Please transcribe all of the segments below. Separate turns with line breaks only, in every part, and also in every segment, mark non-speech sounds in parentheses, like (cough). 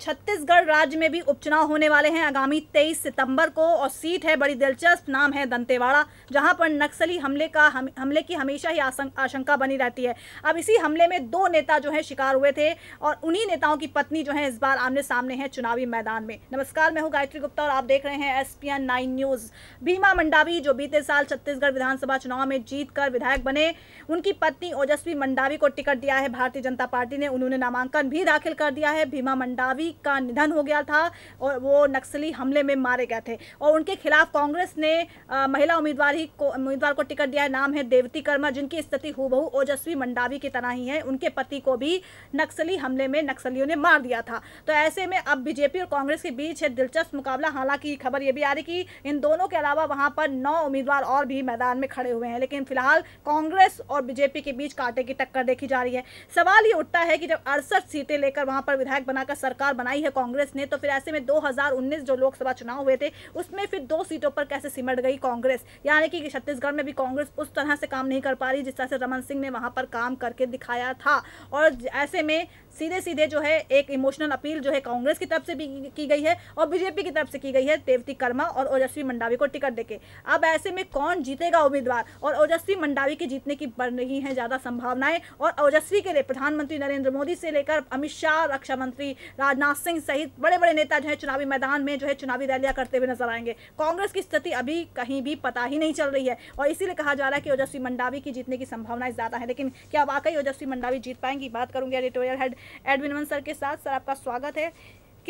छत्तीसगढ़ राज्य में भी उपचुनाव होने वाले हैं आगामी 23 सितंबर को और सीट है बड़ी दिलचस्प नाम है दंतेवाड़ा जहां पर नक्सली हमले का हम, हमले की हमेशा ही आशंका बनी रहती है अब इसी हमले में दो नेता जो है शिकार हुए थे और उन्हीं नेताओं की पत्नी जो है इस बार आमने सामने है चुनावी मैदान में नमस्कार मैं हूँ गायत्री गुप्ता और आप देख रहे हैं S P news Bhima Mandavi जो बीते साल छत्तीसगढ़ विधानसभा चुनाव में जीत कर विधायक बने उनकी पत्नी ओजस्वी मंडावी को टिकट दिया है भारतीय जनता पार्टी ने उन्होंने नामांकन भी दाखिल कर दिया है भीमा मंडावी जी का निधन हो गया था और वो नक्सली हमले में मारे गए थे और उनके खिलाफ कांग्रेस ने आ, महिला उम्मीदवार ही को उम्मीदवार को टिकट दिया है नाम है देवती कर्मा जिनकी स्थिति हुबहू ओजस्वी मंडावी की तरह ही है उनके पति को भी नक्सली हमले में नक्सलियों ने मार दिया था तो ऐसे में अब बीजेपी और कांग्रेस के बीच है दिलचस्प मुकाबला हालांकि खबर ये भी आ रही कि इन दोनों के अलावा वहाँ पर नौ उम्मीदवार और भी मैदान में खड़े हुए हैं लेकिन फिलहाल कांग्रेस और बीजेपी के बीच कांटे की टक्कर देखी जा रही है सवाल ये उठता है कि जब अड़सठ सीटें लेकर वहाँ पर विधायक बनाकर सरकार बनाई है कांग्रेस ने तो फिर ऐसे में 2019 जो लोकसभा चुनाव हुए थे उसमें फिर दो सीटों पर कैसे सिमट गई कांग्रेस यानी कि छत्तीसगढ़ में भी कांग्रेस उस तरह से काम नहीं कर पा रही जिस तरह से रमन सिंह ने वहां पर काम करके दिखाया था और ऐसे में सीधे सीधे जो है एक इमोशनल अपील जो है कांग्रेस की तरफ से भी की गई है और बीजेपी की तरफ से की गई है देवती कर्मा और ओजस्वी मंडावी को टिकट देके अब ऐसे में कौन जीतेगा उम्मीदवार और ओजस्वी मंडावी के जीतने की बढ़ रही हैं ज़्यादा संभावनाएं और ओजस्वी के लिए प्रधानमंत्री नरेंद्र मोदी से लेकर अमित शाह रक्षा मंत्री राजनाथ सिंह सहित बड़े बड़े नेता जो है चुनावी मैदान में जो है चुनावी रैलियां करते हुए नजर आएंगे कांग्रेस की स्थिति अभी कहीं भी पता ही नहीं चल रही है और इसीलिए कहा जा रहा है कि ओजस्वी मंडावी की जीतने की संभावनाएं ज़्यादा है लेकिन क्या वाकई ओजस्वी मंडावी जीत पाएंगी बात करूंगी एडिटोरियल हेड एडमिन सर के साथ सर आपका स्वागत है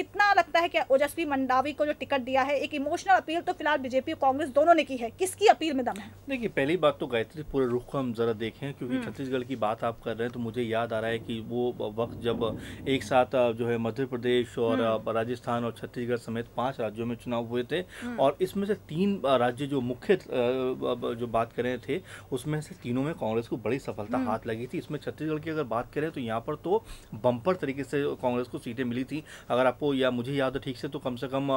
कितना लगता है कि ओजस्वी मंडावी को जो टिकट दिया है एक इमोशनल अपील तो फिलहाल बीजेपी और कांग्रेस दोनों ने की है किसकी अपील में दम है
देखिए पहली बात तो गायत्री पूरे रुख को हम जरा देखें क्योंकि हम्म। छत्तीसगढ़ की बात आप कर रहे हैं तो मुझे याद आ रहा है कि वो वक्त जब एक साथ जो है मध्य प्रदेश और हम्म। राजस्थान और छत्तीसगढ़ समेत पांच राज्यों में चुनाव हुए थे हम्म। और इसमें से तीन राज्य जो मुख्य जो बात करें थे उसमें से तीनों में कांग्रेस को बड़ी सफलता हाथ लगी थी इसमें छत्तीसगढ़ की अगर बात करें तो यहाँ पर तो बंपर तरीके से कांग्रेस को सीटें मिली थी अगर आपको या मुझे याद है ठीक से तो कम से कम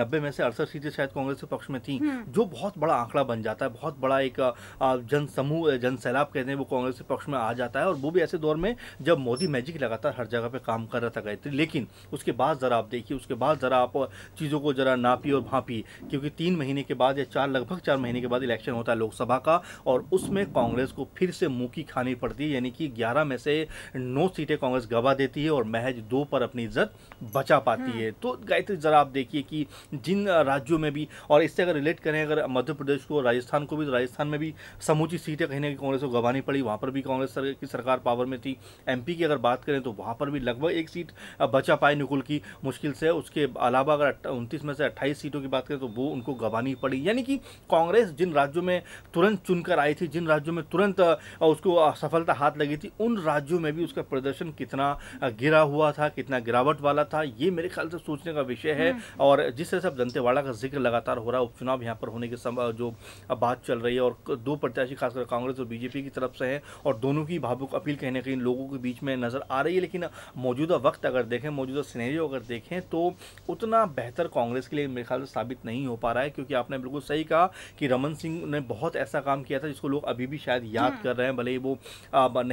नब्बे में से अड़सठ सीटें शायद कांग्रेस के पक्ष में थी हम्म। जो बहुत बड़ा आंकड़ा बन जाता है बहुत बड़ा एक जन समूह जन सैलाब कहते हैं वो कांग्रेस के पक्ष में आ जाता है और वो भी ऐसे दौर में जब मोदी मैजिक लगातार हर जगह पर काम कर रहा था गायत्री लेकिन उसके बाद ज़रा आप देखिए उसके बाद ज़रा आप चीज़ों को ज़रा नापी और भापी क्योंकि तीन महीने के बाद या चार लगभग चार महीने के बाद इलेक्शन होता है लोकसभा का और उसमें कांग्रेस को फिर से मुंह की खानी पड़ती है यानी कि ग्यारह में से नौ सीटें कांग्रेस गवा देती है और महज दो पर अपनी इज्जत बचा पाती हाँ। है तो गायत्री ज़रा आप देखिए कि जिन राज्यों में भी और इससे अगर रिलेट करें अगर मध्य प्रदेश को राजस्थान को भी तो राजस्थान में भी समूची सीटें कहीं ना कांग्रेस को गंवानी पड़ी वहाँ पर भी कांग्रेस की सरकार पावर में थी एम की अगर बात करें तो वहाँ पर भी लगभग एक सीट बचा पाए निकुल की मुश्किल से उसके अलावा अगर उनतीस में से अट्ठाईस सीटों की बात करें तो वो उनको गंवानी पड़ी यानी कि कांग्रेस जिन राज्यों में तुरंत चुनकर आई थी जिन राज्यों में तुरंत उसको सफलता हाथ लगी थी उन राज्यों में भी उसका प्रदर्शन कितना गिरा हुआ था कितना गिरावट वाला था ये मेरे ख्याल से सोचने का विषय है हम्म। और जिस तरह से अब दंतेवाड़ा का जिक्र लगातार हो रहा है उपचुनाव यहाँ पर होने के जो बात चल रही है और दो प्रत्याशी खासकर कांग्रेस और बीजेपी की तरफ से हैं और दोनों की भावुक अपील कहीं ना कहीं लोगों के बीच में नज़र आ रही है लेकिन मौजूदा वक्त अगर देखें मौजूदा स्नेहरी अगर देखें तो उतना बेहतर कांग्रेस के लिए मेरे ख्याल से साबित नहीं हो पा रहा है क्योंकि आपने बिल्कुल सही कहा कि रमन सिंह ने बहुत ऐसा काम किया था जिसको लोग अभी भी शायद याद हम्म। कर रहे हैं भले ही वो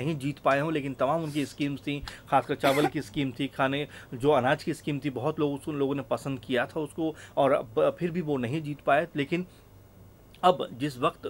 नहीं जीत पाए हों लेकिन तमाम उनकी स्कीम्स थी खासकर चावल की स्कीम (laughs) थी खाने जो अनाज की स्कीम कीमती बहुत लोग उसको लोगों ने पसंद किया था उसको और फिर भी वो नहीं जीत पाए लेकिन अब जिस वक्त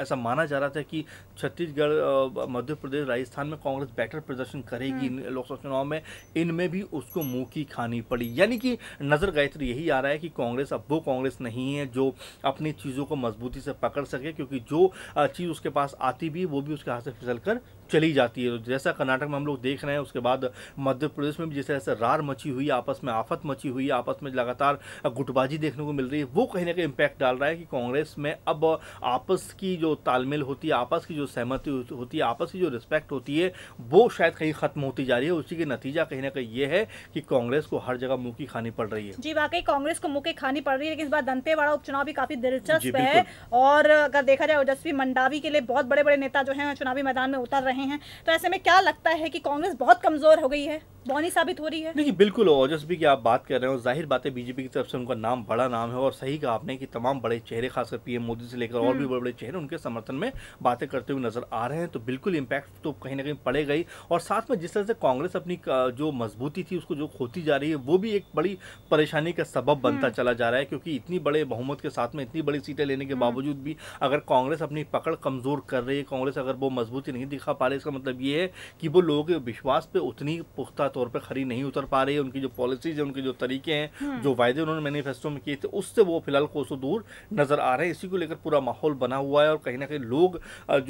ऐसा माना जा रहा था कि छत्तीसगढ़ मध्य प्रदेश राजस्थान में कांग्रेस बेटर प्रदर्शन करेगी हम्म। लोकसभा चुनाव में इनमें भी उसको मुंह की खानी पड़ी यानी कि नज़र गायत्री यही आ रहा है कि कांग्रेस अब वो कांग्रेस नहीं है जो अपनी चीज़ों को मजबूती से पकड़ सके क्योंकि जो चीज़ उसके पास आती भी वो भी उसके हाथ से फिसल कर चली जाती है तो जैसा कर्नाटक में हम लोग देख रहे हैं उसके बाद मध्य प्रदेश में भी जैसे जैसे रार मची हुई आपस में आफत मची हुई है आपस में लगातार गुटबाजी देखने को मिल रही है वो कहीं ना कहीं इम्पैक्ट डाल रहा है कि कांग्रेस में अब आपस की जो तालमेल होती है आपस की जो सहमति होती है आपस की जो रिस्पेक्ट होती है वो शायद कहीं खत्म होती जा रही है उसी के नतीजा कहीं ना कहीं ये है कि कांग्रेस को हर जगह मुँह की खानी पड़ रही है जी
वाकई कांग्रेस को मुँह की खानी पड़ रही है लेकिन इस बार दंतेवाड़ा उपचुनाव भी काफी दिलचस्प है और अगर देखा जाए ओजस्वी मंडावी के लिए बहुत बड़े बड़े नेता जो है चुनावी मैदान में उतर रहे हैं रहे हैं तो ऐसे में क्या लगता है कि कांग्रेस बहुत कमज़ोर हो गई है बौनी साबित हो रही है देखिए
बिल्कुल ओजस भी की आप बात कर रहे हो जाहिर बात है बीजेपी की तरफ से उनका नाम बड़ा नाम है और सही कहा आपने कि तमाम बड़े चेहरे खासकर पीएम मोदी से लेकर और भी हम्म। बड़े बड़े चेहरे उनके समर्थन में बातें करते हुए नजर आ रहे हैं तो बिल्कुल इम्पैक्ट तो कहीं ना कहीं पड़े गई और साथ में जिस तरह से कांग्रेस अपनी जो मजबूती थी उसको जो खोती जा रही है वो भी एक बड़ी परेशानी का सबब बनता हम्म। चला जा रहा है क्योंकि इतनी बड़े बहुमत के साथ में इतनी बड़ी सीटें लेने के हम्म। बावजूद भी अगर कांग्रेस अपनी पकड़ कमजोर कर रही है कांग्रेस अगर वो मजबूती नहीं दिखा पा रही इसका मतलब ये है कि वो लोगों के विश्वास पे उतनी पुख्ता तौर पर खरी नहीं उतर पा रही है उनकी जो पॉलिसीज है उनके जो तरीके हैं हम्म। जो वायदे उन्होंने मैनिफेस्टो में किए थे उससे वो फिलहाल कोसों दूर नजर आ रहे हैं इसी को लेकर पूरा माहौल बना हुआ है और कहीं ना कहीं लोग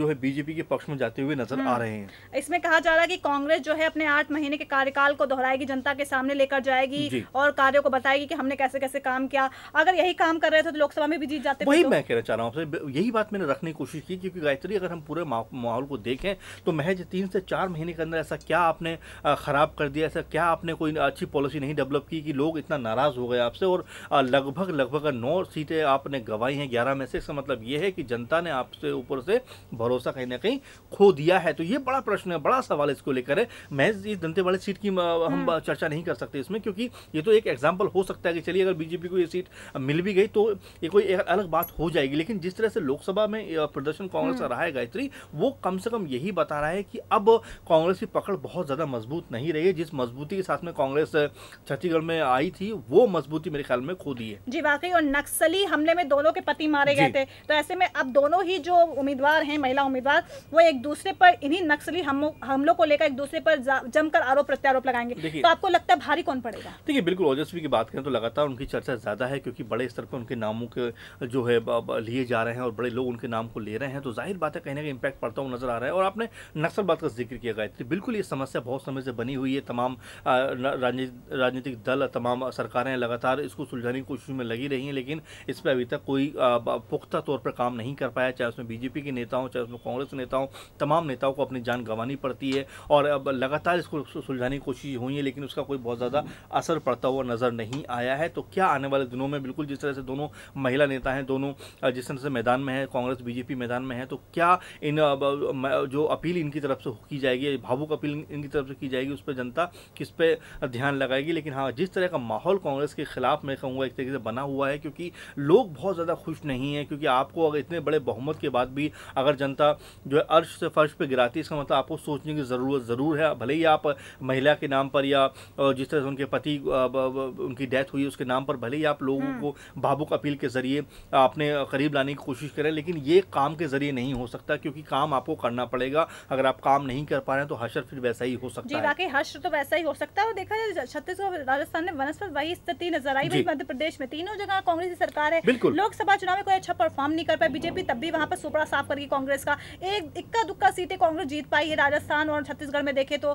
जो है बीजेपी के पक्ष में जाते हुए नजर आ हम्म। रहे
हैं इसमें कहा जा रहा है कि कांग्रेस जो है अपने आठ महीने के कार्यकाल को दोहराएगी जनता के सामने लेकर जाएगी और कार्यो को बताएगी कि हमने कैसे कैसे काम किया अगर यही काम कर रहे थे तो लोकसभा में भी जीत जाते वही तो। मैं
कहना चाह रहा हूँ यही बात मैंने रखने की कोशिश की क्योंकि गायत्री अगर हम पूरे माहौल को देखें तो महज तीन से चार महीने के अंदर ऐसा क्या आपने खराब कर दिया ऐसा क्या आपने कोई अच्छी पॉलिसी नहीं डेवलप की कि लोग इतना नाराज़ हो गए आपसे और लगभग लगभग नौ सीटें आपने गवाई हैं ग्यारह में से इसका मतलब ये है कि जनता ने आपसे ऊपर से भरोसा कहीं ना कहीं खो दिया है तो ये बड़ा प्रश्न है बड़ा सवाल इसको लेकर है मैं इस दंतेवाड़ी सीट की हम हम्म। चर्चा नहीं कर सकते इसमें क्योंकि ये तो एक एग्जाम्पल हो सकता है कि चलिए अगर बीजेपी को ये सीट मिल भी गई तो ये कोई अलग बात हो जाएगी लेकिन जिस तरह से लोकसभा में प्रदर्शन कांग्रेस का हम्म। रहा है गायत्री वो कम से कम यही बता रहा है कि अब कांग्रेस की पकड़ बहुत ज़्यादा मजबूत नहीं रही है जिस मजबूती के साथ में कांग्रेस छत्तीसगढ़ में आई थी वो मजबूती मेरे ख्याल में खो दी है
जी वाकई और नक्सली हमले में दोनों के पति मारे गए थे तो ऐसे में अब दोनों ही जो उम्मीदवार हैं महिला उम्मीदवार वो एक दूसरे पर इन्हीं नक्सली हमलों को लेकर एक दूसरे पर जमकर आरोप प्रत्यारोप लगाएंगे तो आपको लगता है भारी कौन पड़ेगा
देखिए बिल्कुल ओजस्वी की बात करें तो लगातार उनकी चर्चा ज्यादा है क्योंकि बड़े स्तर पर उनके नामों के जो है लिए जा रहे हैं और बड़े लोग उनके नाम को ले रहे हैं तो जाहिर बात है कहीं ना कहीं इम्पैक्ट पड़ता हुआ नजर आ रहा है और आपने नक्सल बात का जिक्र किया गया बिल्कुल ये समस्या बहुत समय से बनी हुई है तमाम राजनीतिक दल तमाम सरकारें लगातार इसको सुलझाने की कोशिश में लगी रही हैं लेकिन इस पर अभी तक कोई पुख्ता तौर पर काम नहीं कर पाया चाहे उसमें बीजेपी के नेता हों चाहे उसमें कांग्रेस के नेता हो तमाम नेताओं को अपनी जान गंवानी पड़ती है और अब लगातार इसको सुलझाने की कोशिश हुई है लेकिन उसका कोई बहुत ज़्यादा असर पड़ता हुआ नज़र नहीं आया है तो क्या आने वाले दिनों में बिल्कुल जिस तरह से दोनों महिला नेता हैं दोनों जिस तरह से मैदान में है कांग्रेस बीजेपी मैदान में है तो क्या इन जो अपील इनकी तरफ से की जाएगी भावुक अपील इनकी तरफ से की जाएगी उस पर जनता ज़्यादा किस पे ध्यान लगाएगी लेकिन हाँ जिस तरह का माहौल कांग्रेस के खिलाफ मैं कहूँगा एक तरीके से बना हुआ है क्योंकि लोग बहुत ज़्यादा खुश नहीं है क्योंकि आपको अगर इतने बड़े बहुमत के बाद भी अगर जनता जो है अर्श से फर्श पर गिराती इसका मतलब आपको सोचने की ज़रूरत ज़रूर है भले ही आप महिला के नाम पर या जिस तरह से उनके पति उनकी डेथ हुई उसके नाम पर भले ही आप लोगों हम्म। को भावुक अपील के ज़रिए आपने करीब लाने की कोशिश करें लेकिन ये काम के ज़रिए नहीं हो सकता क्योंकि काम आपको करना पड़ेगा अगर आप काम नहीं कर पा रहे हैं तो हशर फिर वैसा ही हो सकता है वाकई
हश्र तो वैसा ही हो सकता है और देखा जाए तो छत्तीसगढ़ राजस्थान में वनस्पत वही स्थिति नजर आई वही मध्य प्रदेश में तीनों जगह कांग्रेस की सरकार है लोकसभा चुनाव में कोई अच्छा परफॉर्म नहीं कर पाया बीजेपी तब भी वहां पर सुपड़ा साफ करके कांग्रेस का एक इक्का दुक्का सीटें कांग्रेस जीत पाई है राजस्थान और छत्तीसगढ़ में देखे तो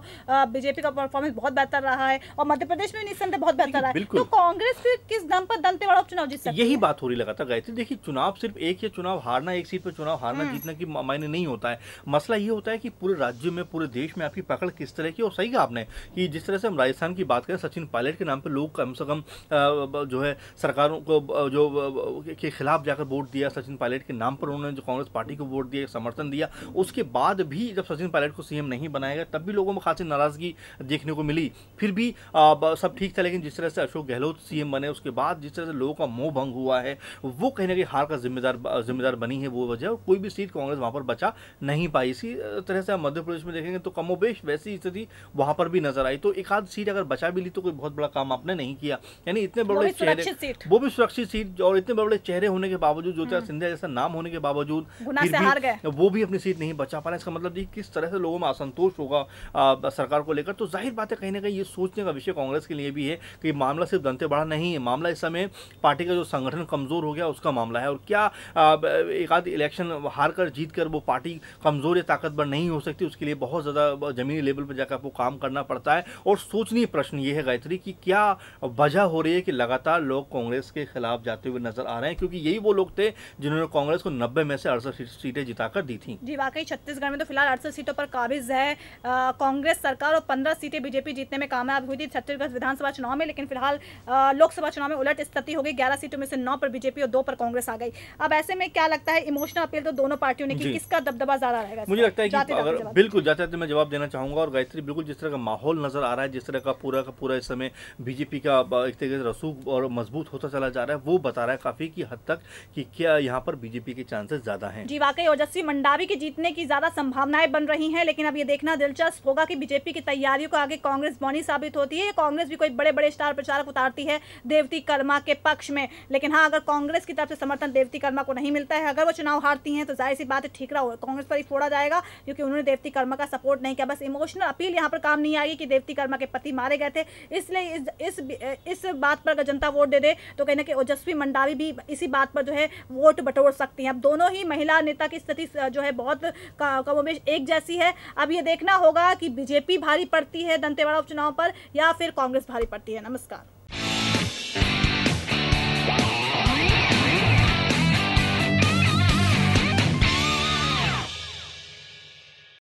बीजेपी का परफॉर्मेंस बहुत बेहतर रहा है और मध्य प्रदेश में निशंत बहुत बेहतर रहा है तो कांग्रेस किस दम पर दम वाला उपचुनाव जीत सकती
यही बात हो रही लगातार गए थे देखिए चुनाव सिर्फ एक या चुनाव हारना एक सीट पर चुनाव हारना हम्म। जीतना की मायने नहीं होता है मसला ये होता है कि पूरे राज्य में पूरे देश में आपकी पकड़ किस तरह की और सही कहा आपने कि जिस तरह से हम राजस्थान की बात करें सचिन पायलट के नाम पर लोग कम से कम जो है सरकारों को जो के खिलाफ जाकर वोट दिया सचिन पायलट के नाम पर उन्होंने जो कांग्रेस पार्टी को वोट दिया समर्थन दिया उसके बाद भी जब सचिन पायलट को सीएम नहीं बनाया गया तब भी लोगों में खासी नाराजगी देखने को मिली फिर भी सब ठीक था लेकिन जिस तरह से अशोक गहलोत सीएम बने उसके बाद जिस तरह से लोगों का मोह भंग हुआ है वो कहीं ना कहीं हार का जिम्मेदार जिम्मेदार बनी है वो वजह और कोई भी सीट कांग्रेस वहां पर बचा नहीं पाई इसी तरह से हम मध्य प्रदेश में देखेंगे तो कमोबेश वैसी स्थिति वहां पर भी नजर आई तो एक आध सीट अगर बचा भी ली तो कोई बहुत बड़ा काम आपने नहीं किया यानी इतने बड़े चेहरे वो भी सुरक्षित सीट और इतने बड़े चेहरे होने के बावजूद ज्योतिरा हम्म। सिंधिया जैसा नाम होने के बावजूद वो भी अपनी सीट नहीं बचा पा रहे इसका मतलब किस तरह से लोगों में असंतोष होगा सरकार को लेकर तो जाहिर बात है कहीं ना कहीं ये सोचने का विषय कांग्रेस के लिए भी है कि मामला सिर्फ दंतेवाड़ा नहीं है मामला इस समय पार्टी का जो संगठन कमजोर हो गया उसका मामला है और क्या एक आध इलेक्शन हार कर जीत कर वो पार्टी कमजोर या ताकतवर नहीं हो सकती उसके लिए बहुत ज़्यादा जमीनी लेवल पर जाकर आपको काम करना पड़ता पड़ता है और सोचनीय प्रश्न ये है गायत्री कि क्या वजह हो रही है कि लगातार लोग कांग्रेस के खिलाफ जाते हुए नजर आ रहे हैं क्योंकि यही वो लोग थे जिन्होंने कांग्रेस को नब्बे में से अड़सठ सीटें जिताकर दी थी
जी वाकई छत्तीसगढ़ में तो फिलहाल अड़सठ सीटों पर काबिज है कांग्रेस सरकार और पंद्रह सीटें बीजेपी जीतने में कामयाब हुई थी छत्तीसगढ़ विधानसभा चुनाव में लेकिन फिलहाल लोकसभा चुनाव में उलट स्थिति हो गई ग्यारह सीटों में से नौ पर बीजेपी और दो पर कांग्रेस आ गई अब ऐसे में क्या लगता है इमोशनल अपील तो दोनों पार्टियों ने किसका दबदबा ज्यादा रहेगा मुझे लगता है कि अगर
बिल्कुल जाते मैं जवाब देना चाहूंगा और गायत्री बिल्कुल जिस तरह का माहौल माहौल नज़र आ रहा है जिस तरह का पूरा का पूरा इस समय बीजेपी का एक तरीके से रसूख और मजबूत होता चला जा रहा है वो बता रहा है काफ़ी की हद तक की क्या यहाँ पर बीजेपी के चांसेस ज़्यादा है जी
वाकई ओजस्वी मंडावी के जीतने की ज़्यादा संभावनाएं बन रही है लेकिन अब ये देखना दिलचस्प होगा की बीजेपी की तैयारियों को आगे कांग्रेस बौनी साबित होती है कांग्रेस भी कोई बड़े बड़े स्टार प्रचारक उतारती है देवती कर्मा के पक्ष में लेकिन हाँ अगर कांग्रेस की तरफ से समर्थन देवती कर्मा को नहीं मिलता है अगर वो चुनाव हारती हैं तो जाहिर सी बात ठीक रहा हो कांग्रेस पर ही फोड़ा जाएगा क्योंकि उन्होंने देवती कर्मा का सपोर्ट नहीं किया बस इमोशनल अपील यहाँ पर काम नहीं आएगी कि देवती कर्मा के पति मारे गए थे इसलिए इस इस, इस बात पर अगर जनता वोट दे दे तो कहीं ना कहीं ओजस्वी मंडावी भी इसी बात पर जो है वोट बटोर सकती हैं अब दोनों ही महिला नेता की स्थिति जो है बहुत कमोबेश एक जैसी है अब ये देखना होगा कि बीजेपी भारी पड़ती है दंतेवाड़ा उपचुनाव पर या फिर कांग्रेस भारी पड़ती है नमस्कार